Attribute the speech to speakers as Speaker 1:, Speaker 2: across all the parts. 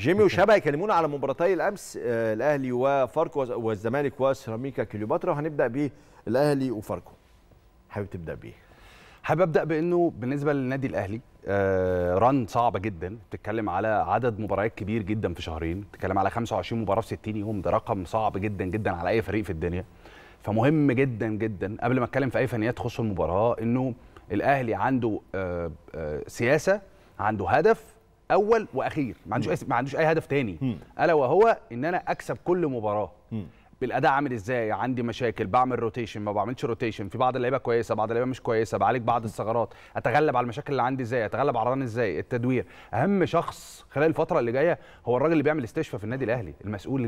Speaker 1: جيمي وشبه يكلمونا على مباراتي الامس آه، الاهلي وفاركو والزمالك وسيراميكا كليوباترا وهنبدا بالاهلي وفاركو حابب تبدا بيه حابب ابدا بانه بالنسبه للنادي الاهلي آه رن صعبه جدا بتتكلم على عدد مباريات كبير جدا في شهرين بتتكلم على 25 مباراه في 60 يوم ده رقم صعب جدا جدا على اي فريق في الدنيا فمهم جدا جدا قبل ما اتكلم في اي فنيات تخص المباراه انه الاهلي عنده آه آه سياسه عنده هدف اول واخير ما عندوش ما عندوش اي هدف تاني الا وهو ان انا اكسب كل مباراه بالاداء عامل ازاي عندي مشاكل بعمل روتيشن ما بعملش روتيشن في بعض اللعيبه كويسه بعض اللعيبه مش كويسه بعالج بعض الثغرات اتغلب على المشاكل اللي عندي ازاي اتغلب على الران ازاي التدوير اهم شخص خلال الفتره اللي جايه هو الراجل اللي بيعمل استشفاء في النادي الاهلي المسؤول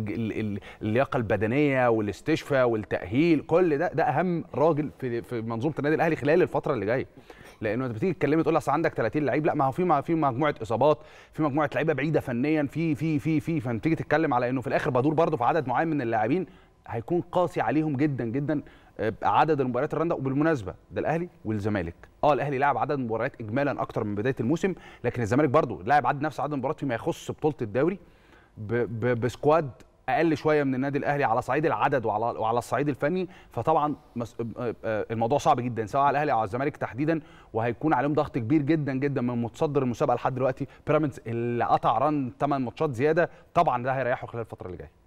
Speaker 1: اللياقه البدنيه والاستشفاء والتاهيل كل ده ده اهم راجل في في منظومه النادي الاهلي خلال الفتره اللي جايه لانه انت بتيجي تكلمي تقول اصل عندك 30 لعيب لا ما هو في في مجموعه اصابات في مجموعه لعيبه بعيده فنيا في في في في فانت تيجي تتكلم على انه في الاخر بدور برضه في عدد معين من اللاعبين هيكون قاسي عليهم جدا جدا آه، عدد المباريات الرنده وبالمناسبه ده الاهلي والزمالك اه الاهلي لعب عدد مباريات اجمالا اكتر من بدايه الموسم لكن الزمالك برضه لعب عدد نفس عدد المباريات فيما يخص بطوله الدوري بسكواد اقل شويه من النادي الاهلي على صعيد العدد وعلى وعلى الصعيد الفني فطبعا آه، آه، الموضوع صعب جدا سواء على الاهلي او على الزمالك تحديدا وهيكون عليهم ضغط كبير جدا جدا من متصدر المسابقه لحد دلوقتي بيراميدز اللي قطع رن 8 ماتشات زياده طبعا ده هيريحه خلال الفتره اللي جايه